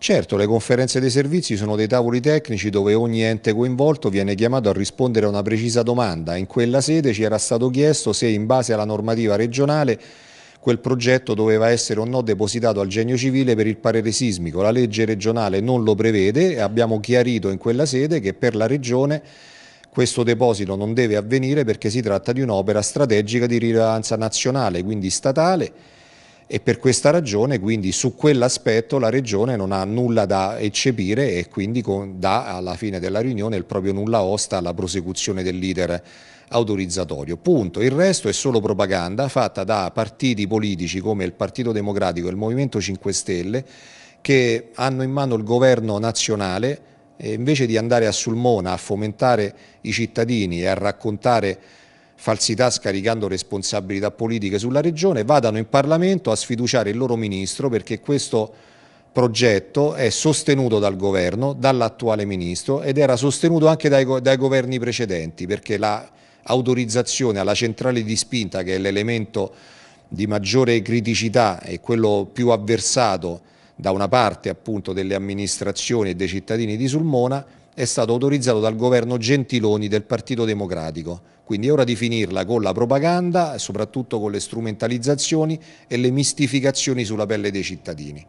Certo, le conferenze dei servizi sono dei tavoli tecnici dove ogni ente coinvolto viene chiamato a rispondere a una precisa domanda. In quella sede ci era stato chiesto se in base alla normativa regionale quel progetto doveva essere o no depositato al genio civile per il parere sismico. La legge regionale non lo prevede e abbiamo chiarito in quella sede che per la regione questo deposito non deve avvenire perché si tratta di un'opera strategica di rilevanza nazionale, quindi statale, e per questa ragione quindi su quell'aspetto la Regione non ha nulla da eccepire e quindi con, dà alla fine della riunione il proprio nulla osta alla prosecuzione del leader autorizzatorio. Punto. Il resto è solo propaganda fatta da partiti politici come il Partito Democratico e il Movimento 5 Stelle che hanno in mano il governo nazionale e invece di andare a Sulmona a fomentare i cittadini e a raccontare falsità scaricando responsabilità politiche sulla Regione, vadano in Parlamento a sfiduciare il loro Ministro perché questo progetto è sostenuto dal Governo, dall'attuale Ministro ed era sostenuto anche dai, dai governi precedenti perché l'autorizzazione la alla centrale di spinta che è l'elemento di maggiore criticità e quello più avversato da una parte appunto delle amministrazioni e dei cittadini di Sulmona è stato autorizzato dal governo Gentiloni del Partito Democratico. Quindi è ora di finirla con la propaganda, soprattutto con le strumentalizzazioni e le mistificazioni sulla pelle dei cittadini.